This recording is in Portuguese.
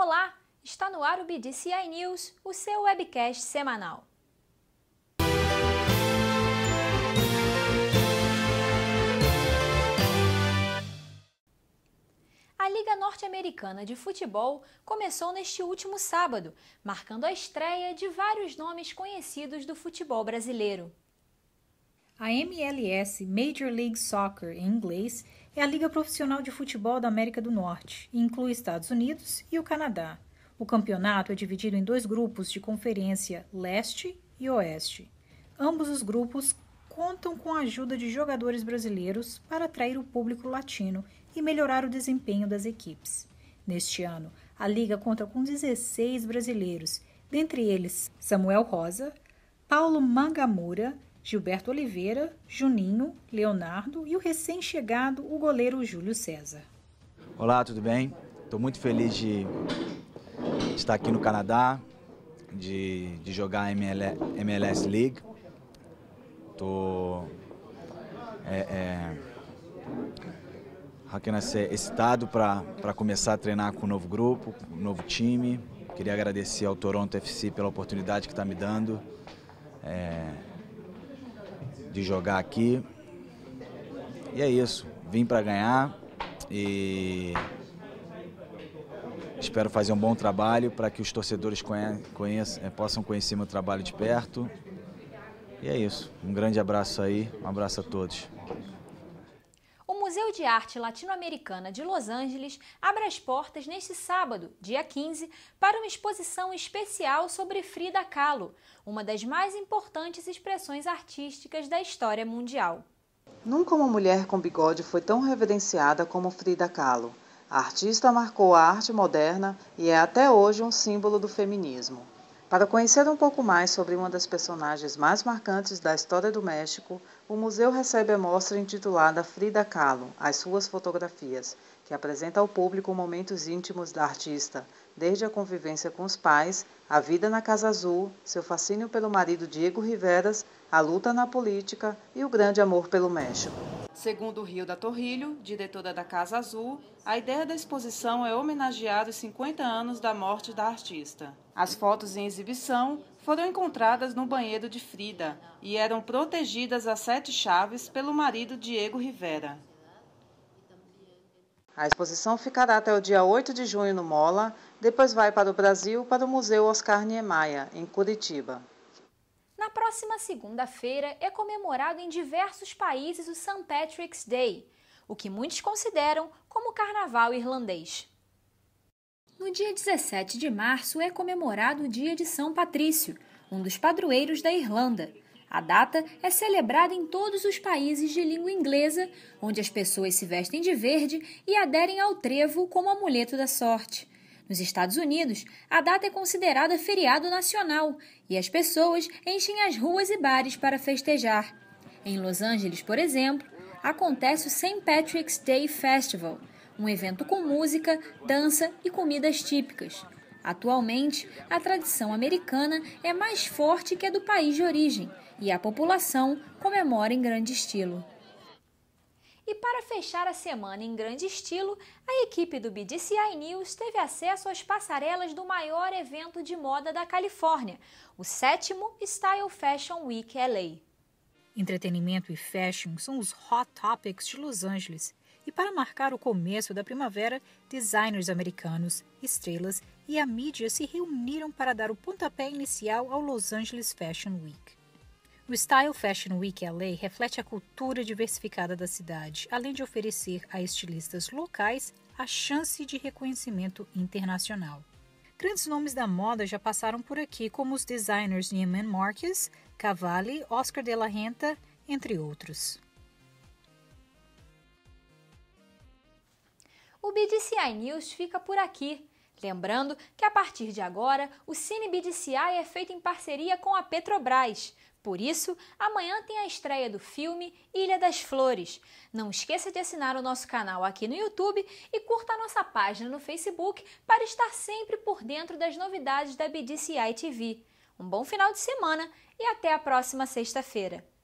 Olá, está no ar o BDCI News, o seu webcast semanal. A Liga Norte-Americana de Futebol começou neste último sábado, marcando a estreia de vários nomes conhecidos do futebol brasileiro. A MLS, Major League Soccer em inglês, é a Liga Profissional de Futebol da América do Norte e inclui Estados Unidos e o Canadá. O campeonato é dividido em dois grupos de conferência leste e oeste. Ambos os grupos contam com a ajuda de jogadores brasileiros para atrair o público latino e melhorar o desempenho das equipes. Neste ano, a liga conta com 16 brasileiros, dentre eles Samuel Rosa, Paulo Mangamura, Gilberto Oliveira, Juninho, Leonardo e o recém-chegado, o goleiro Júlio César. Olá, tudo bem? Estou muito feliz de estar aqui no Canadá, de, de jogar a MLS League. Tô é, é, excitado para começar a treinar com um novo grupo, um novo time. Queria agradecer ao Toronto FC pela oportunidade que está me dando. É, de jogar aqui. E é isso. Vim para ganhar e espero fazer um bom trabalho para que os torcedores conheçam, eh, possam conhecer meu trabalho de perto. E é isso. Um grande abraço aí, um abraço a todos. Museu de Arte Latino-Americana de Los Angeles abre as portas neste sábado, dia 15, para uma exposição especial sobre Frida Kahlo, uma das mais importantes expressões artísticas da história mundial. Nunca uma mulher com bigode foi tão reverenciada como Frida Kahlo. A artista marcou a arte moderna e é até hoje um símbolo do feminismo. Para conhecer um pouco mais sobre uma das personagens mais marcantes da história do México, o museu recebe a mostra intitulada Frida Kahlo, As Suas Fotografias, que apresenta ao público momentos íntimos da artista, desde a convivência com os pais, a vida na Casa Azul, seu fascínio pelo marido Diego Riveras, a luta na política e o grande amor pelo México. Segundo Rio da Torrilho, diretora da Casa Azul, a ideia da exposição é homenagear os 50 anos da morte da artista. As fotos em exibição foram encontradas no banheiro de Frida e eram protegidas a sete chaves pelo marido Diego Rivera. A exposição ficará até o dia 8 de junho no Mola, depois vai para o Brasil para o Museu Oscar Niemeyer, em Curitiba próxima segunda-feira é comemorado em diversos países o St. Patrick's Day, o que muitos consideram como o carnaval irlandês. No dia 17 de março é comemorado o Dia de São Patrício, um dos padroeiros da Irlanda. A data é celebrada em todos os países de língua inglesa, onde as pessoas se vestem de verde e aderem ao trevo como amuleto da sorte. Nos Estados Unidos, a data é considerada feriado nacional e as pessoas enchem as ruas e bares para festejar. Em Los Angeles, por exemplo, acontece o St. Patrick's Day Festival, um evento com música, dança e comidas típicas. Atualmente, a tradição americana é mais forte que a do país de origem e a população comemora em grande estilo. E para fechar a semana em grande estilo, a equipe do BDCI News teve acesso às passarelas do maior evento de moda da Califórnia, o sétimo Style Fashion Week LA. Entretenimento e fashion são os hot topics de Los Angeles. E para marcar o começo da primavera, designers americanos, estrelas e a mídia se reuniram para dar o pontapé inicial ao Los Angeles Fashion Week. O Style Fashion Week LA reflete a cultura diversificada da cidade, além de oferecer a estilistas locais a chance de reconhecimento internacional. Grandes nomes da moda já passaram por aqui, como os designers Neiman Marcus, Cavalli, Oscar de la Renta, entre outros. O BDCI News fica por aqui. Lembrando que a partir de agora o Cine BDCI é feito em parceria com a Petrobras. Por isso, amanhã tem a estreia do filme Ilha das Flores. Não esqueça de assinar o nosso canal aqui no YouTube e curta a nossa página no Facebook para estar sempre por dentro das novidades da BDCI TV. Um bom final de semana e até a próxima sexta-feira.